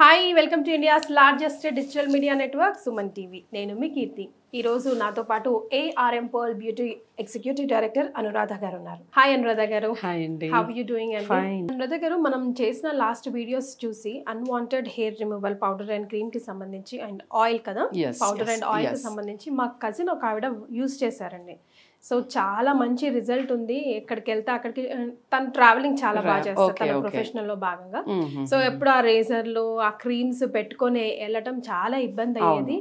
Hi welcome to India's largest digital media network Suman TV నేను మీ కీర్తి ఈ రోజు నాతో పాటు ARM pearl beauty executive director Anuradha గారు ఉన్నారు హాయ్ అనురాధ గారు హాయ్ అండి హౌ యూ డూయింగ్ అనురాధ గారు మనం చేసిన లాస్ట్ వీడియోస్ చూసి unwanted hair removal powder and cream కి సంబంధించి అండ్ ఆయిల్ కదా పౌడర్ అండ్ ఆయిల్ కి సంబంధించి మా కజిన్ ఒక ఆవిడ యూజ్ చేశారండి సో చాలా మంచి రిజల్ట్ ఉంది ఎక్కడికి వెళ్తే అక్కడికి తన ట్రావెలింగ్ చాలా బాగా చేస్తారు తన ప్రొఫెషనల్ లో భాగంగా mm-hmm. So mm-hmm. ఎప్పుడు ఆ రేజర్లు ఆ క్రీమ్స్ పెట్టుకొని వెళ్ళటం చాలా ఇబ్బంది అయ్యేది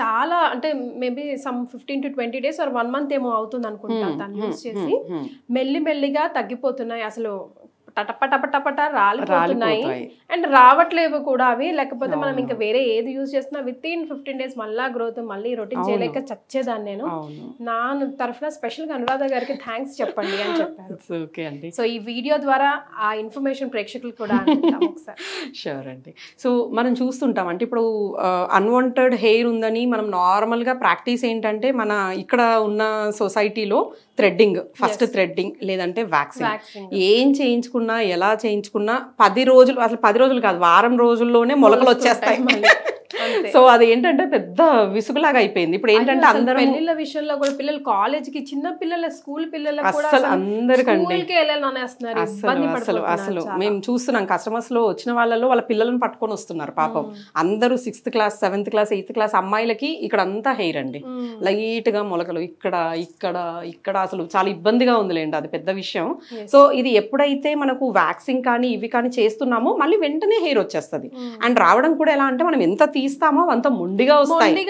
చాలా అంటే maybe some fifteen to twenty days or one month ఏమో అవుతుంది అనుకుంటా hmm. తను యూస్ hmm. చేసి hmm. మెల్లి మెల్లిగా తగ్గిపోతున్నాయి అసలు టపటపటపట రాలిపోతున్నాయి అండ్ రావట్లేవు కూడా అవి లేకపోతే మనం ఇంకా వేరే ఏది యూజ్ చేస్తున్నా విత్ ఇన్ ఫిఫ్టీన్ డేస్ మళ్ళా గ్రోత్ మళ్ళీ రొటీన్ చేయలేక చచ్చేదాన్ని నేను నా తరఫున స్పెషల్గా అనురాధ గారికి థ్యాంక్స్ చెప్పండి అని చెప్పారు సో ఈ వీడియో ద్వారా ఆ ఇన్ఫర్మేషన్ ప్రేక్షకులు కూడా షూర్ అండి సో మనం చూస్తుంటాం అంటే ఇప్పుడు అన్వాంటెడ్ హెయిర్ ఉందని మనం నార్మల్గా ప్రాక్టీస్ ఏంటంటే మన ఇక్కడ ఉన్న సొసైటీలో థ్రెడ్డింగ్ ఫస్ట్ థ్రెడ్డింగ్ లేదంటే వ్యాక్సిన్ ఏం చేయించుకున్నా ఎలా చేయించుకున్నా పది రోజులు అసలు పది రోజులు కాదు వారం రోజుల్లోనే మొలకలు వచ్చేస్తాయి సో అది ఏంటంటే పెద్ద విసుగులాగా అయిపోయింది ఇప్పుడు ఏంటంటే అందరూ పెళ్లిళ్ళ విషయంలో కూడా పిల్లలు కాలేజ్ కి చిన్న పిల్లల స్కూల్ పిల్లలు అసలు అందరికీ అసలు అసలు మేము చూస్తున్నాం కస్టమర్స్ లో వచ్చిన వాళ్ళలో వాళ్ళ పిల్లలను పట్టుకొని వస్తున్నారు పాపం అందరూ sixth class seventh class eighth class అమ్మాయిలకి ఇక్కడ అంతా హెయిర్ అండి లైట్ గా మొలకలు ఇక్కడ ఇక్కడ ఇక్కడ అసలు చాలా ఇబ్బందిగా ఉందిలేండి అది పెద్ద విషయం సో ఇది ఎప్పుడైతే మనకు వ్యాక్సిన్ కానీ ఇవి కానీ చేస్తున్నామో మళ్ళీ వెంటనే హెయిర్ వచ్చేస్తుంది అండ్ రావడం కూడా ఎలా అంటే మనం ఎంత తీసి తీస్తామో అంత ముండిగా వస్తాయి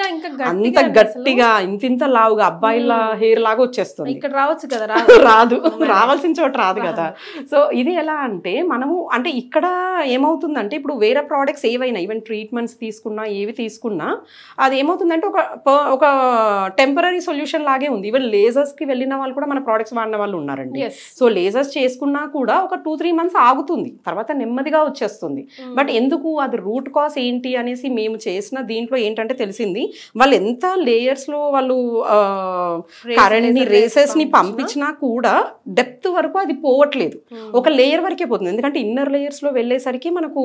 అంత గట్టిగా ఇంత లావుగా అబ్బాయిల హెయిర్ లాగా వచ్చేస్తుంది ఇక్కడ రావచ్చు కదా రాదు రావాల్సిన చోట రాదు కదా సో ఇది ఎలా అంటే మనము అంటే ఇక్కడ ఏమవుతుందంటే ఇప్పుడు వేరే ప్రోడక్ట్స్ ఏవైనా ఈవెన్ ట్రీట్మెంట్స్ తీసుకున్నా ఏవి తీసుకున్నా అది ఏమవుతుందంటే ఒక ఒక టెంపరీ సొల్యూషన్ లాగే ఉంది ఈవెన్ లేజర్స్ కి వెళ్ళిన వాళ్ళు కూడా మన ప్రోడక్ట్స్ వాడిన వాళ్ళు ఉన్నారండి సో లేజర్స్ చేసుకున్నా కూడా ఒక టూ త్రీ మంత్స్ ఆగుతుంది తర్వాత నెమ్మదిగా వచ్చేస్తుంది బట్ ఎందుకు అది రూట్ కాస్ ఏంటి అనేసి మేము చే చేసిన దీంట్లో ఏంటంటే తెలిసింది వాళ్ళు ఎంత లేయర్స్లో వాళ్ళు కరెంట్ని రేసెస్ని పంపించినా కూడా డెప్త్ వరకు అది పోవట్లేదు hmm. ఒక లేయర్ వరకే పోతుంది ఎందుకంటే ఇన్నర్ లేయర్స్లో వెళ్ళేసరికి మనకు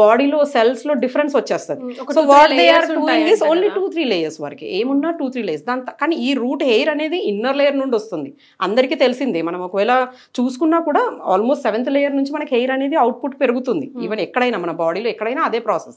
బాడీలో సెల్స్లో డిఫరెన్స్ వచ్చేస్తుంది so what they are doing is only two three layers వరకు ఏమున్నా టూ త్రీ లేయర్స్ దాని కానీ ఈ రూట్ హెయిర్ అనేది ఇన్నర్ లేయర్ నుండి వస్తుంది అందరికీ తెలిసిందే మనం ఒకవేళ చూసుకున్నా కూడా ఆల్మోస్ట్ సెవెంత్ లేయర్ నుంచి మనకి హెయిర్ అనేది అవుట్పుట్ పెరుగుతుంది ఈవెన్ hmm. ఎక్కడైనా మన బాడీలో ఎక్కడైనా అదే ప్రాసెస్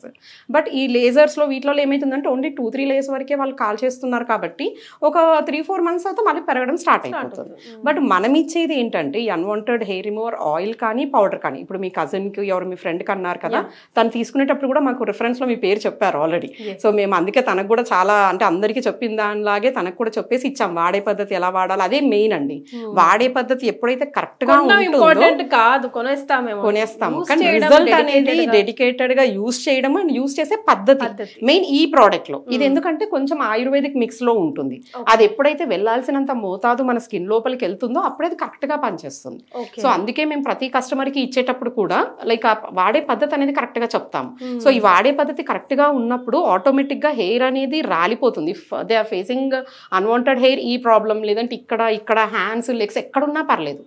బట్ ఈ లేజర్ యూజర్స్లో వీటిలో ఏమైతుందంటే ఓన్లీ టూ త్రీ లేయర్స్ వరకే వాళ్ళు కాల్ చేస్తున్నారు కాబట్టి ఒక త్రీ ఫోర్ మంత్స్ అయితే మళ్ళీ పెరగడం స్టార్ట్ అయిపోతుంది బట్ మనం ఇచ్చేది ఏంటంటే ఈ అన్వాంటెడ్ హెయిర్ రిమూవర్ ఆయిల్ కానీ పౌడర్ కానీ ఇప్పుడు మీ కజిన్కి ఎవరు మీ ఫ్రెండ్కి అన్నారు కదా తను తీసుకునేటప్పుడు కూడా మాకు రిఫరెన్స్లో మీ పేరు చెప్పారు ఆల్రెడీ సో మేము అందుకే తనకు కూడా చాలా అంటే అందరికీ చెప్పిన దానిలాగే తనకు కూడా చెప్పేసి ఇచ్చాం వాడే పద్ధతి ఎలా వాడాలి అదే మెయిన్ అండి వాడే పద్ధతి ఎప్పుడైతే కరెక్ట్గా ఇంపార్టెంట్ కాదు కొనేస్తాము కొనేస్తాము కానీ రిజల్ట్ అనేది డెడికేటెడ్గా యూస్ చేయడం అండ్ యూస్ చేసే పద్ధతి పద్ధతి మెయిన్ ఈ ప్రోడక్ట్ లో ఇది ఎందుకంటే కొంచెం ఆయుర్వేదిక్ మిక్స్ లో ఉంటుంది అది ఎప్పుడైతే వెళ్లాల్సినంత మోతాదు మన స్కిన్ లోపలికి వెళ్తుందో అప్పుడైతే కరెక్ట్ గా పనిచేస్తుంది సో అందుకే మేము ప్రతి కస్టమర్ కి ఇచ్చేటప్పుడు కూడా లైక్ వాడే పద్ధతి అనేది కరెక్ట్ గా చెప్తాం సో ఈ వాడే పద్ధతి కరెక్ట్ గా ఉన్నప్పుడు ఆటోమేటిక్ గా హెయిర్ అనేది రాలిపోతుంది they are facing unwanted hair ఈ ప్రాబ్లం లేదంటే ఇక్కడ ఇక్కడ హ్యాండ్స్ లెగ్స్ ఎక్కడున్నా పర్లేదు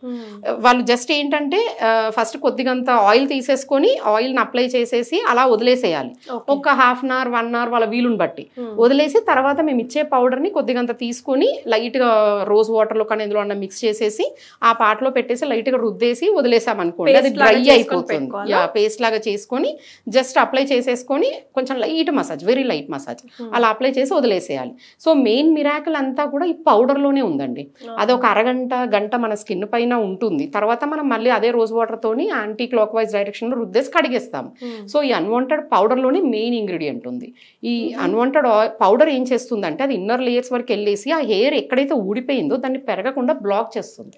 వాళ్ళు జస్ట్ ఏంటంటే ఫస్ట్ కొద్దిగంత ఆయిల్ తీసేసుకొని ఆయిల్ అప్లై చేసేసి అలా వదిలేసేయాలి ఒక half half an hour one hour వాళ్ళ వీలుని బట్టి hmm. వదిలేసి తర్వాత మేము ఇచ్చే పౌడర్ని కొద్దిగంత తీసుకొని లైట్గా రోజ్ వాటర్లో కానీ ఉన్న మిక్స్ చేసేసి ఆ పాటలో పెట్టేసి లైట్గా రుద్దేసి వదిలేసాం అనుకోండి అది డ్రై అయిపోతుంది పేస్ట్ లాగా చేసుకొని జస్ట్ అప్లై చేసేసుకొని కొంచెం light massage very light massage అలా అప్లై చేసి వదిలేసేయాలి సో మెయిన్ మిరాకల్ అంతా కూడా ఈ పౌడర్లోనే ఉందండి hmm. అది ఒక అరగంట గంట మన స్కిన్ పైన ఉంటుంది తర్వాత మనం మళ్ళీ అదే రోజ్ తోని యాంటీ క్లాక్ వైజ్ డైరెక్షన్లో రుద్దేసి కడిగేస్తాం సో hmm. ఈ అన్వాంటెడ్ పౌడర్లోనే మెయిన్ ఇంగ్రీడియంట్ ఉంటుంది ఈ అన్వాంటెడ్ పౌడర్ ఏం చేస్తుందంటే అది ఇన్నర్ లేయర్స్ వరకు వెళ్ళేసి ఆ హెయిర్ ఎక్కడైతే ఊడిపోయిందో దాన్ని పెరగకుండా బ్లాక్ చేస్తుంది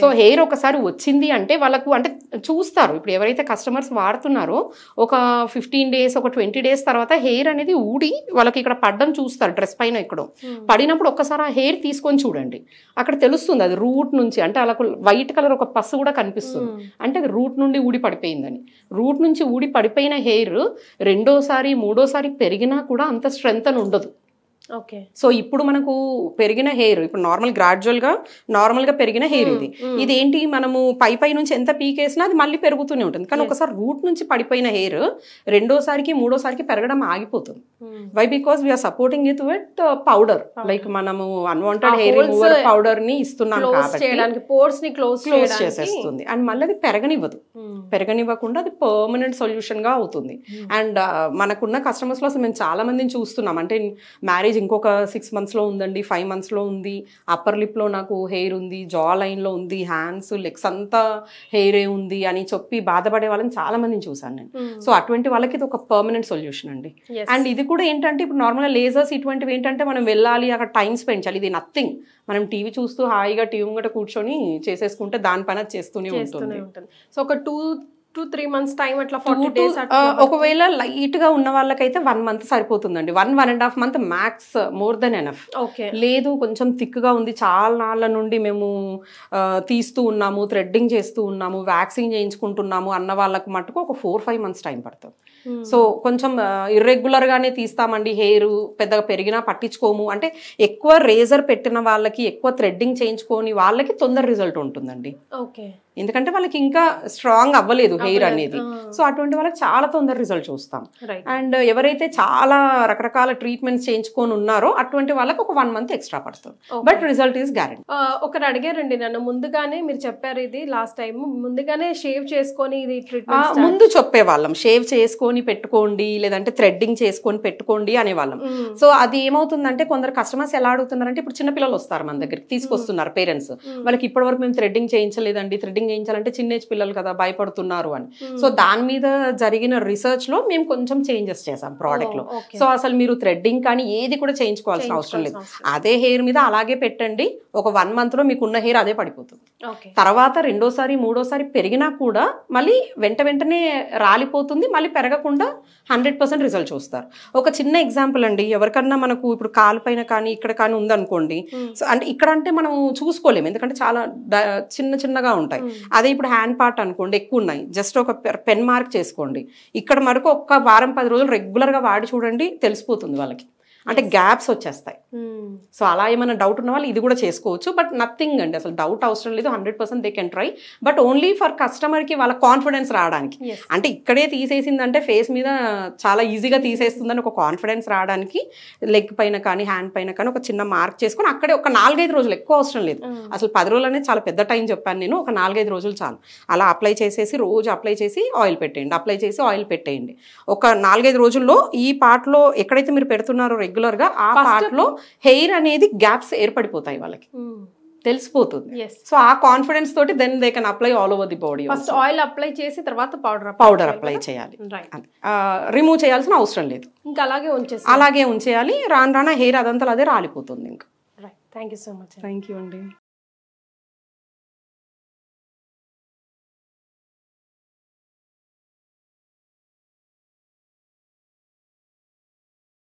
సో హెయిర్ ఒకసారి వచ్చింది అంటే వాళ్ళకు అంటే చూస్తారు ఇప్పుడు ఎవరైతే కస్టమర్స్ వాడుతున్నారో ఒక ఫిఫ్టీన్ డేస్ ఒక ట్వంటీ డేస్ తర్వాత హెయిర్ అనేది ఊడి వాళ్ళకి ఇక్కడ పడ్డం చూస్తారు డ్రెస్ పైన ఇక్కడ పడినప్పుడు ఒక్కసారి ఆ హెయిర్ తీసుకొని చూడండి అక్కడ తెలుస్తుంది అది రూట్ నుంచి అంటే వాళ్ళకు వైట్ కలర్ ఒక పసు కూడా కనిపిస్తుంది అంటే అది రూట్ నుండి ఊడి పడిపోయిందని రూట్ నుంచి ఊడి పడిపోయిన హెయిర్ రెండోసారి మూడోసారి పెరిగినా కూడా అంత స్ట్రెంగ్త్ అని ఉండదు ఓకే సో ఇప్పుడు మనకు పెరిగిన హెయిర్ ఇప్పుడు నార్మల్ గ్రాడ్యువల్ గా నార్మల్ గా పెరిగిన హెయిర్ hmm, ఇది hmm. ఇది ఏంటి మనము పై పై నుంచి ఎంత పీకేసినా అది మళ్ళీ పెరుగుతూనే ఉంటుంది కానీ ఒకసారి రూట్ నుంచి పడిపోయిన హెయిర్ రెండోసారికి మూడోసారికి పెరగడం ఆగిపోతుంది why because we are supporting it with powder like మనము అన్వాంటెడ్ హెయిర్ రిమూవర్ పౌడర్ ని ఇస్తున్నాం కాబట్టి పోర్స్ ని క్లోజ్ క్లోజ్ చేసేస్తుంది అండ్ మళ్ళీ అది పెరగనివ్వదు hmm. పెరగనివ్వకుండా అది పర్మనెంట్ సొల్యూషన్ గా అవుతుంది అండ్ uh, మనకున్న కస్టమర్స్ లో అసలు మేము చాలా మందిని చూస్తున్నాం అంటే మ్యారేజ్ సైజ్ ఇంకొక సిక్స్ మంత్స్లో ఉందండి ఫైవ్ మంత్స్లో ఉంది అప్పర్ లిప్లో నాకు హెయిర్ ఉంది జా లైన్లో ఉంది హ్యాండ్స్ లెగ్స్ అంతా హెయిరే ఉంది అని చెప్పి బాధపడే వాళ్ళని చాలా మందిని చూసాను నేను సో hmm. అటువంటి వాళ్ళకి ఇది ఒక పర్మనెంట్ సొల్యూషన్ అండి అండ్ ఇది కూడా ఏంటంటే ఇప్పుడు నార్మల్గా లేజర్స్ ఇటువంటివి ఏంటంటే మనం వెళ్ళాలి అక్కడ టైం స్పెండ్ చేయాలి ఇది నథింగ్ మనం టీవీ చూస్తూ హాయిగా టీవీ ముంగట కూర్చొని చేసేసుకుంటే దానిపైన చేస్తూనే ఉంటుంది సో ఒక two two three months time అట్లా ఫార్టీ uh, డేస్ ఒకవేళ లైట్ గా ఉన్న వాళ్ళకైతే వన్ మంత్ సరిపోతుందండి one one and half month max more than enough okay లేదు కొంచెం థిక్ గా ఉంది చాలా నాళ్ళ నుండి మేము తీస్తూ ఉన్నాము థ్రెడ్డింగ్ చేస్తూ ఉన్నాము వ్యాక్సిన్ చేయించుకుంటున్నాము అన్న వాళ్ళకు మటుకు ఒక ఫోర్ ఫైవ్ మంత్స్ టైం పడుతుంది సో hmm. కొంచెం ఇర్రెగ్యులర్ గానే తీస్తామండి హెయిర్ పెద్దగా పెరిగినా పట్టించుకోము అంటే ఎక్కువ రేజర్ పెట్టిన వాళ్ళకి ఎక్కువ థ్రెడ్డింగ్ చేయించుకొని వాళ్ళకి తొందర రిజల్ట్ ఉంటుందండి ఓకే ఎందుకంటే వాళ్ళకి ఇంకా స్ట్రాంగ్ అవ్వలేదు హెయిర్ అనేది సో అటువంటి వాళ్ళకి చాలా తొందర రిజల్ట్ చూస్తాం అండ్ ఎవరైతే చాలా రకరకాల ట్రీట్మెంట్స్ చేయించుకొని ఉన్నారో అటువంటి వాళ్ళకి ఒక వన్ మంత్ ఎక్స్ట్రా పడుతుంది బట్ రిజల్ట్ ఈస్ గ్యారెంటీ ఒకరు అడిగారండి నన్ను ముందుగానే మీరు చెప్పారు ఇది లాస్ట్ టైం ముందుగానే షేవ్ చేసుకొని ఇది ట్రీట్మెంట్ ముందు చెప్పేవాళ్ళం షేవ్ చేసుకొని పెట్టుకోండి లేదంటే థ్రెడ్డింగ్ చేసుకొని పెట్టుకోండి అనేవాళ్ళం సో అది ఏమవుతుందంటే కొందరు కస్టమర్స్ ఎలా అడుగుతున్నారంటే ఇప్పుడు చిన్న పిల్లలు వస్తారు మన దగ్గరికి తీసుకొస్తున్నారు పేరెంట్స్ వాళ్ళకి ఇప్పటివరకు మేము థ్రెడ్డింగ్ చేయించలేదండి థ్రెడ్డింగ్ కటింగ్ చేయించాలంటే చిన్న ఏజ్ పిల్లలు కదా భయపడుతున్నారు అని hmm. సో దాని మీద జరిగిన రీసెర్చ్ లో మేము కొంచెం చేంజెస్ చేసాం ప్రోడక్ట్ లో oh, సో అసలు మీరు థ్రెడ్డింగ్ కానీ ఏది కూడా చేయించుకోవాల్సిన అవసరం లేదు అదే హెయిర్ మీద అలాగే పెట్టండి ఒక వన్ మంత్ లో మీకు ఉన్న హెయిర్ అదే పడిపోతుంది తర్వాత రెండోసారి మూడోసారి పెరిగినా కూడా మళ్ళీ వెంట వెంటనే రాలిపోతుంది మళ్ళీ పెరగకుండా హండ్రెడ్ పర్సెంట్ రిజల్ట్ చూస్తారు ఒక చిన్న ఎగ్జాంపుల్ అండి ఎవరికన్నా మనకు ఇప్పుడు కాలు పైన కానీ ఇక్కడ కానీ ఉందనుకోండి hmm. సో అంటే ఇక్కడ అంటే మనం చూసుకోలేము ఎందుకంటే చాలా చిన్న చిన్నగా ఉంటాయి hmm. Hmm. అదే ఇప్పుడు హ్యాండ్ పార్ట్ అనుకోండి ఎక్కువ ఉన్నాయి జస్ట్ ఒక పెన్ మార్క్ చేసుకోండి ఇక్కడ మరకు ఒక్క వారం పది రోజులు రెగ్యులర్గా వాడి చూడండి తెలిసిపోతుంది వాళ్ళకి అంటే గ్యాప్స్ వచ్చేస్తాయి సో hmm. అలా ఏమైనా డౌట్ ఉన్న వాళ్ళు ఇది కూడా చేసుకోవచ్చు బట్ నథింగ్ అండి అసలు డౌట్ అవసరం లేదు hundred percent they can try but only for కస్టమర్కి వాళ్ళ కాన్ఫిడెన్స్ రావడానికి అంటే ఇక్కడే తీసేసిందంటే ఫేస్ మీద చాలా ఈజీగా తీసేస్తుందని ఒక కాన్ఫిడెన్స్ రావడానికి లెగ్ పైన కానీ హ్యాండ్ పైన కానీ ఒక చిన్న మార్క్ చేసుకుని అక్కడే ఒక నాలుగైదు రోజులు ఎక్కువ అవసరం లేదు hmm. అసలు పది రోజులు అనేది చాలా పెద్ద టైం చెప్పాను నేను ఒక నాలుగైదు రోజులు చాలు అలా అప్లై చేసేసి రోజు అప్లై చేసి ఆయిల్ పెట్టేయండి అప్లై చేసి ఆయిల్ పెట్టేయండి ఒక నాలుగైదు రోజుల్లో ఈ పార్ట్లో ఎక్కడైతే మీరు పెడుతున్నారో రెగ్యులర్ గా ఆ పార్ట్ లో హెయిర్ అనేది గ్యాప్స్ ఏర్పడిపోతాయి వాళ్ళకి hmm. తెలిసిపోతుంది సో ఆ కాన్ఫిడెన్స్ తోటి then they can apply all over the body first oil apply చేసి తర్వాత పౌడర్ పౌడర్ అప్లై చేయాలి రిమూవ్ చేయాల్సిన అవసరం లేదు ఇంకా అలాగే ఉంచేసి అలాగే ఉంచేయాలి రాను రాన హెయిర్ అదంతా అదే రాలిపోతుంది ఇంకా thank you so much thank you అండి